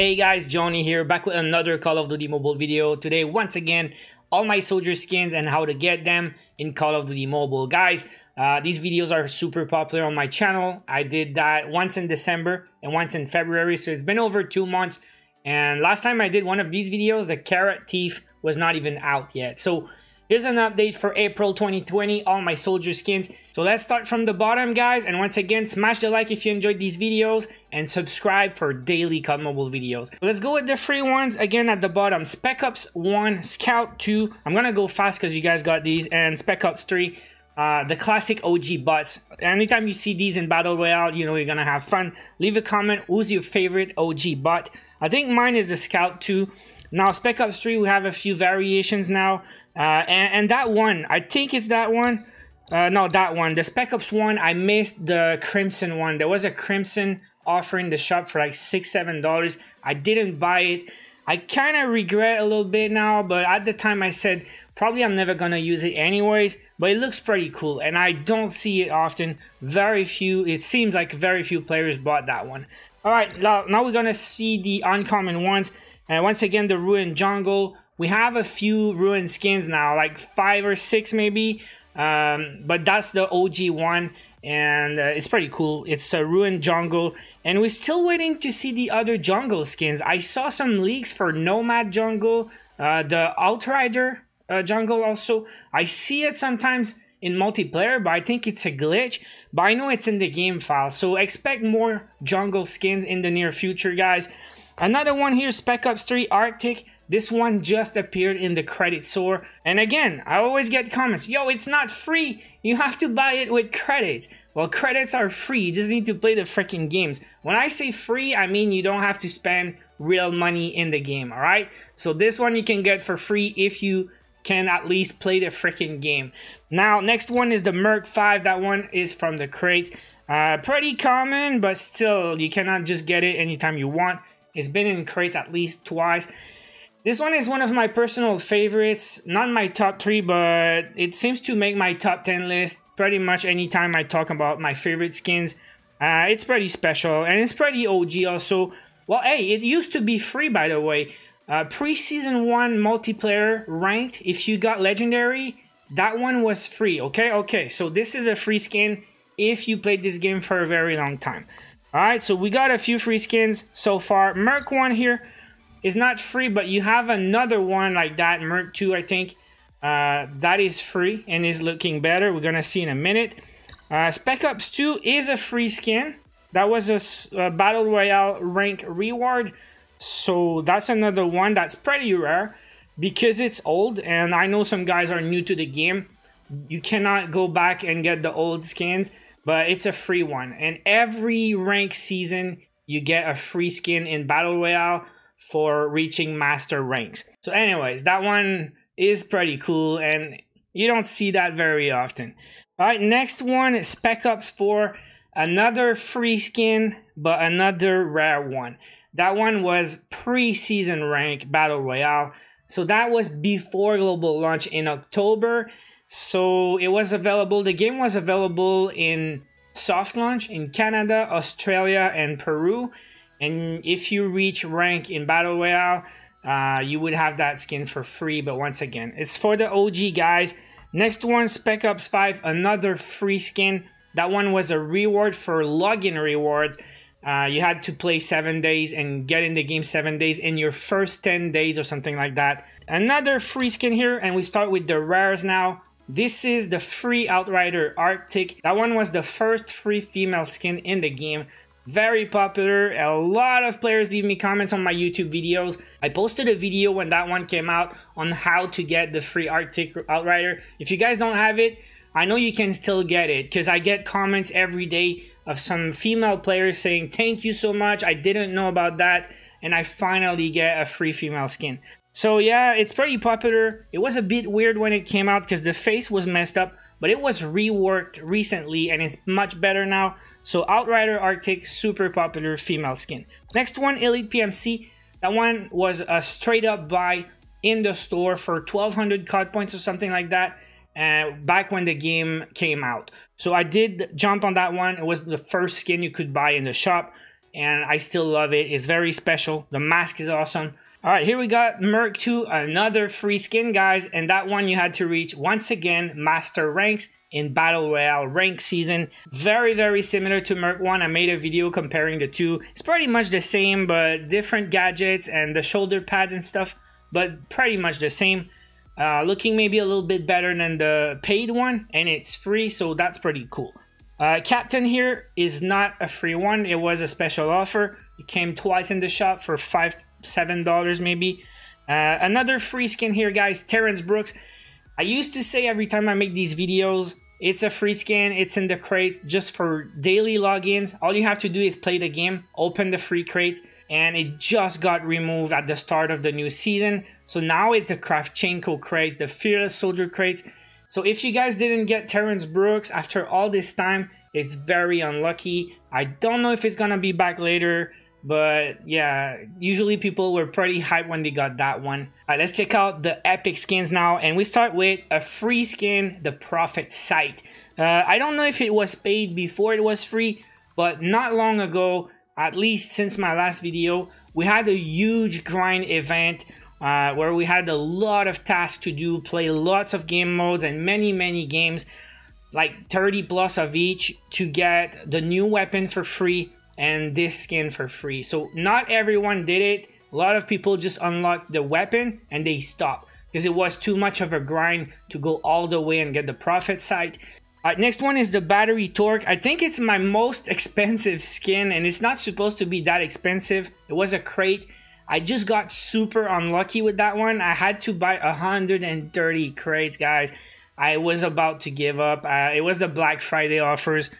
Hey guys, Johnny here, back with another Call of Duty Mobile video. Today, once again, all my soldier skins and how to get them in Call of Duty Mobile. Guys, uh, these videos are super popular on my channel. I did that once in December and once in February, so it's been over two months. And last time I did one of these videos, the Carrot Thief was not even out yet. So Here's an update for April 2020, all my soldier skins. So let's start from the bottom, guys. And once again, smash the like if you enjoyed these videos and subscribe for daily COD Mobile videos. Let's go with the free ones again at the bottom. Spec Ops 1, Scout 2. I'm going to go fast because you guys got these. And Spec Ops 3. Uh, the classic OG bots. Anytime you see these in Battle Royale, you know you're gonna have fun. Leave a comment, who's your favorite OG bot? I think mine is the Scout 2. Now, Spec Ops 3, we have a few variations now. Uh, and, and, that one, I think it's that one. Uh, no, that one. The Spec Ops one, I missed the Crimson one. There was a Crimson offering the shop for like 6 $7. I didn't buy it. I kind of regret a little bit now, but at the time I said, probably I'm never going to use it anyways, but it looks pretty cool and I don't see it often. Very few, it seems like very few players bought that one. All right, now, now we're going to see the uncommon ones. And once again, the Ruined Jungle. We have a few Ruined skins now, like five or six maybe. Um, but that's the OG one and uh, it's pretty cool. It's a ruined jungle, and we're still waiting to see the other jungle skins. I saw some leaks for Nomad Jungle, uh, the Outrider uh, Jungle also. I see it sometimes in multiplayer, but I think it's a glitch. But I know it's in the game file, so expect more jungle skins in the near future, guys. Another one here, Spec Ops 3 Arctic. This one just appeared in the credit store. And again, I always get comments, yo, it's not free. You have to buy it with credits. Well, credits are free. You just need to play the freaking games. When I say free, I mean you don't have to spend real money in the game, all right? So this one you can get for free if you can at least play the freaking game. Now, next one is the Merc 5. That one is from the crates. Uh, pretty common, but still, you cannot just get it anytime you want. It's been in crates at least twice. This one is one of my personal favorites, not my top 3, but it seems to make my top 10 list pretty much anytime I talk about my favorite skins. Uh, it's pretty special, and it's pretty OG also. Well, hey, it used to be free, by the way. Uh, Pre-season 1 multiplayer ranked, if you got Legendary, that one was free, okay? Okay, so this is a free skin if you played this game for a very long time. All right, so we got a few free skins so far. Merc 1 here is not free, but you have another one like that, Merc 2, I think. Uh, that is free and is looking better. We're going to see in a minute. Uh, Spec Ops 2 is a free skin. That was a, a Battle Royale rank reward. So that's another one that's pretty rare because it's old and I know some guys are new to the game. You cannot go back and get the old skins but it's a free one. And every rank season, you get a free skin in Battle Royale for reaching master ranks. So anyways, that one is pretty cool and you don't see that very often. All right, next one is Spec Ops 4, another free skin, but another rare one. That one was pre-season rank Battle Royale. So that was before global launch in October so it was available, the game was available in soft launch in Canada, Australia, and Peru. And if you reach rank in Battle Royale, uh, you would have that skin for free. But once again, it's for the OG guys. Next one, Spec Ops 5, another free skin. That one was a reward for login rewards. Uh, you had to play seven days and get in the game seven days in your first 10 days or something like that. Another free skin here, and we start with the rares now. This is the free Outrider Arctic. That one was the first free female skin in the game. Very popular. A lot of players leave me comments on my YouTube videos. I posted a video when that one came out on how to get the free Arctic Outrider. If you guys don't have it, I know you can still get it because I get comments every day of some female players saying, Thank you so much. I didn't know about that. And I finally get a free female skin. So yeah, it's pretty popular. It was a bit weird when it came out because the face was messed up, but it was reworked recently and it's much better now. So Outrider Arctic, super popular female skin. Next one, Elite PMC. That one was a uh, straight up buy in the store for 1200 card points or something like that. Uh, back when the game came out. So I did jump on that one. It was the first skin you could buy in the shop and I still love it. It's very special. The mask is awesome. All right, here we got Merc 2, another free skin, guys, and that one you had to reach once again Master Ranks in Battle Royale Rank Season. Very, very similar to Merc 1. I made a video comparing the two. It's pretty much the same, but different gadgets and the shoulder pads and stuff, but pretty much the same. Uh, looking maybe a little bit better than the paid one, and it's free, so that's pretty cool. Uh, Captain here is not a free one, it was a special offer. It came twice in the shop for five, seven dollars maybe. Uh, another free skin here, guys. Terrence Brooks. I used to say every time I make these videos, it's a free skin. It's in the crate just for daily logins. All you have to do is play the game, open the free crate, and it just got removed at the start of the new season. So now it's the Kravchenko crate, the Fearless Soldier crate. So if you guys didn't get Terrence Brooks after all this time, it's very unlucky. I don't know if it's gonna be back later. But yeah, usually people were pretty hyped when they got that one. All right, let's check out the epic skins now. And we start with a free skin, the Prophet Sight. Uh, I don't know if it was paid before it was free, but not long ago, at least since my last video, we had a huge grind event uh, where we had a lot of tasks to do, play lots of game modes and many, many games, like 30 plus of each to get the new weapon for free, and this skin for free. So not everyone did it. A lot of people just unlocked the weapon and they stopped because it was too much of a grind to go all the way and get the profit site. Uh, next one is the battery torque. I think it's my most expensive skin and it's not supposed to be that expensive. It was a crate. I just got super unlucky with that one. I had to buy 130 crates, guys. I was about to give up. Uh, it was the Black Friday offers.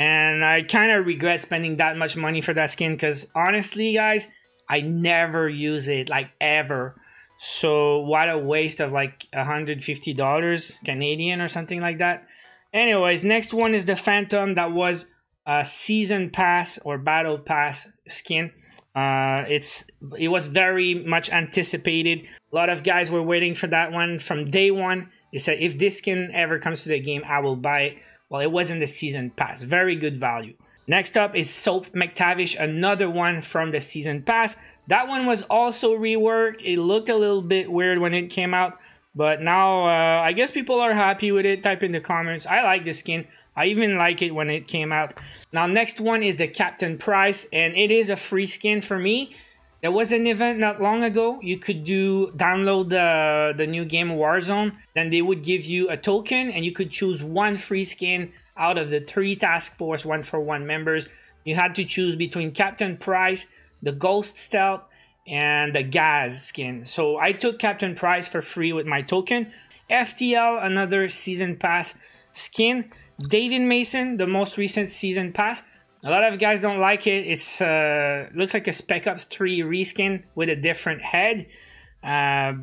And I kind of regret spending that much money for that skin because honestly, guys, I never use it like ever. So what a waste of like $150 Canadian or something like that. Anyways, next one is the Phantom that was a season pass or battle pass skin. Uh, it's it was very much anticipated. A lot of guys were waiting for that one from day one. They said if this skin ever comes to the game, I will buy it. Well, it was not the season pass. Very good value. Next up is Soap McTavish, another one from the season pass. That one was also reworked. It looked a little bit weird when it came out, but now uh, I guess people are happy with it. Type in the comments. I like the skin. I even like it when it came out. Now, next one is the Captain Price, and it is a free skin for me. There was an event not long ago. You could do download the the new game Warzone. Then they would give you a token, and you could choose one free skin out of the three Task Force One for One members. You had to choose between Captain Price, the Ghost Stealth, and the Gaz skin. So I took Captain Price for free with my token. FTL, another season pass skin. David Mason, the most recent season pass. A lot of guys don't like it. It's uh, looks like a Spec Ops 3 reskin with a different head. Uh,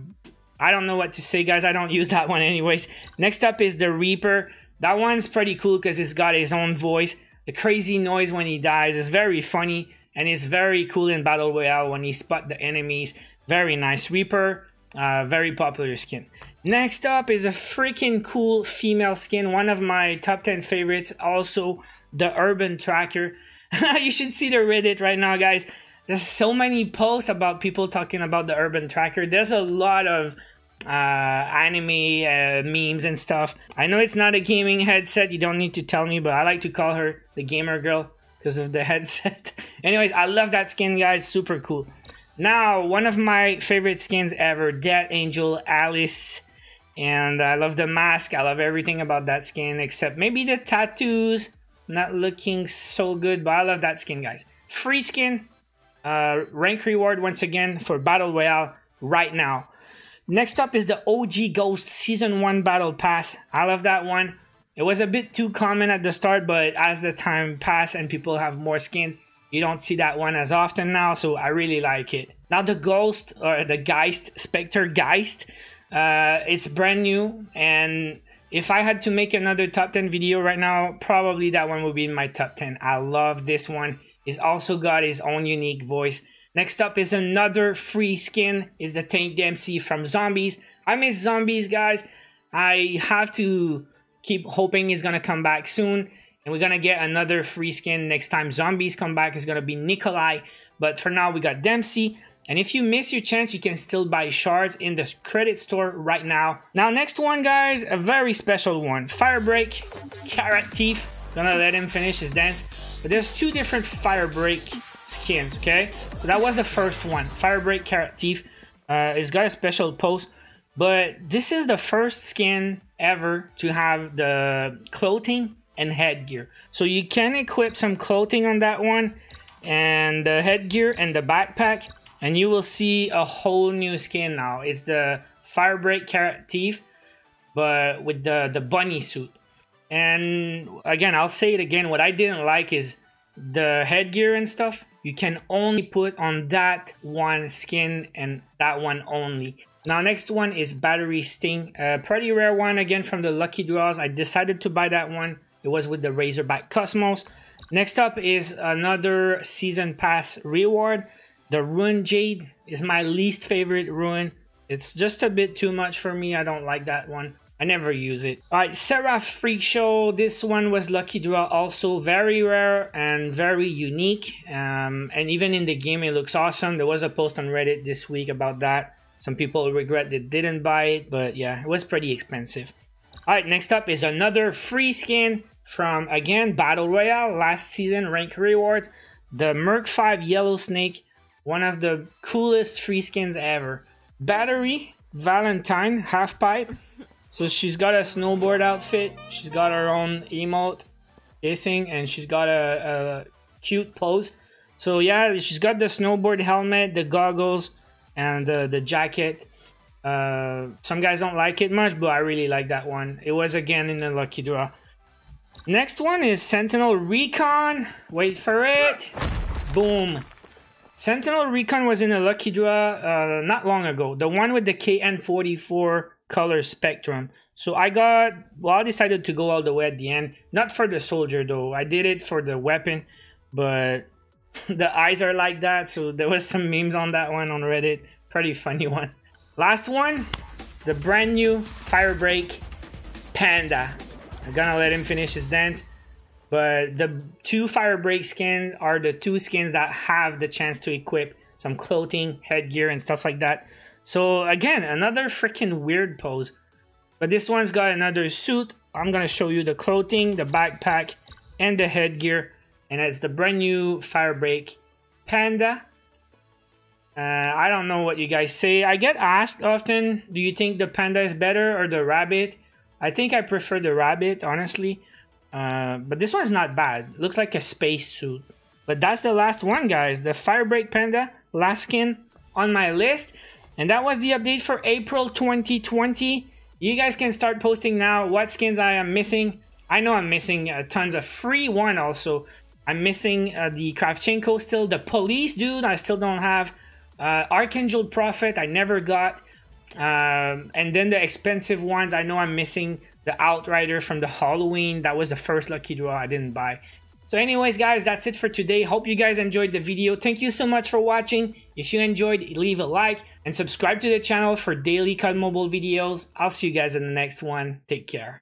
I don't know what to say, guys. I don't use that one anyways. Next up is the Reaper. That one's pretty cool because it's got his own voice. The crazy noise when he dies is very funny and it's very cool in Battle Royale when he spot the enemies. Very nice Reaper. Uh, very popular skin. Next up is a freaking cool female skin. One of my top 10 favorites. Also, the urban tracker. you should see the Reddit right now, guys. There's so many posts about people talking about the urban tracker. There's a lot of uh, anime uh, memes and stuff. I know it's not a gaming headset. You don't need to tell me, but I like to call her the gamer girl because of the headset. Anyways, I love that skin, guys. Super cool. Now, one of my favorite skins ever, Dead Angel Alice. And I love the mask. I love everything about that skin except maybe the tattoos. Not looking so good, but I love that skin, guys. Free skin, uh, rank reward once again for Battle Royale right now. Next up is the OG Ghost Season 1 Battle Pass. I love that one. It was a bit too common at the start, but as the time passed and people have more skins, you don't see that one as often now, so I really like it. Now the Ghost or the Geist, Spectre Geist, uh, it's brand new and if I had to make another top 10 video right now, probably that one would be in my top 10. I love this one. He's also got his own unique voice. Next up is another free skin, is the Tank Dempsey from Zombies. I miss Zombies, guys. I have to keep hoping he's gonna come back soon. And we're gonna get another free skin next time Zombies come back. It's gonna be Nikolai. But for now, we got Dempsey. And if you miss your chance, you can still buy shards in the credit store right now. Now, next one, guys, a very special one. Firebreak, Carrot teeth. Gonna let him finish his dance. But there's two different Firebreak skins, okay? So that was the first one. Firebreak, Carrot teeth. Uh, it's got a special post. But this is the first skin ever to have the clothing and headgear. So you can equip some clothing on that one and the headgear and the backpack and you will see a whole new skin now. It's the Firebreak Carrot Thief, but with the, the bunny suit. And again, I'll say it again, what I didn't like is the headgear and stuff, you can only put on that one skin and that one only. Now next one is Battery Sting, a pretty rare one again from the Lucky Draws. I decided to buy that one. It was with the Razorback Cosmos. Next up is another Season Pass reward. The Ruin Jade is my least favorite Ruin. It's just a bit too much for me. I don't like that one. I never use it. Alright, Seraph Freak Show. This one was Lucky Draw also. Very rare and very unique. Um, and even in the game, it looks awesome. There was a post on Reddit this week about that. Some people regret they didn't buy it, but yeah, it was pretty expensive. Alright, next up is another free skin from, again, Battle Royale last season, Rank Rewards. The Merc 5 Yellow Snake. One of the coolest free skins ever. Battery, Valentine, half pipe. So she's got a snowboard outfit. She's got her own emote, kissing, and she's got a, a cute pose. So yeah, she's got the snowboard helmet, the goggles, and the, the jacket. Uh, some guys don't like it much, but I really like that one. It was again in the lucky draw. Next one is Sentinel Recon. Wait for it. Boom. Sentinel Recon was in a Lucky Draw uh, not long ago, the one with the KN44 color spectrum. So I got, well, I decided to go all the way at the end. Not for the soldier though, I did it for the weapon, but the eyes are like that. So there was some memes on that one on Reddit. Pretty funny one. Last one, the brand new Firebreak Panda. I'm gonna let him finish his dance. But the two Firebreak skins are the two skins that have the chance to equip some clothing, headgear, and stuff like that. So again, another freaking weird pose. But this one's got another suit. I'm gonna show you the clothing, the backpack, and the headgear. And it's the brand new Firebreak Panda. Uh, I don't know what you guys say. I get asked often, do you think the panda is better or the rabbit? I think I prefer the rabbit, honestly. Uh, but this one's not bad. looks like a space suit. But that's the last one, guys. The Firebreak Panda, last skin on my list. And that was the update for April 2020. You guys can start posting now what skins I am missing. I know I'm missing uh, tons of free one also. I'm missing uh, the Kravchenko still, the police dude I still don't have, uh, Archangel Prophet I never got, um, and then the expensive ones I know I'm missing the Outrider from the Halloween. That was the first lucky draw I didn't buy. So anyways, guys, that's it for today. Hope you guys enjoyed the video. Thank you so much for watching. If you enjoyed, leave a like and subscribe to the channel for daily COD Mobile videos. I'll see you guys in the next one. Take care.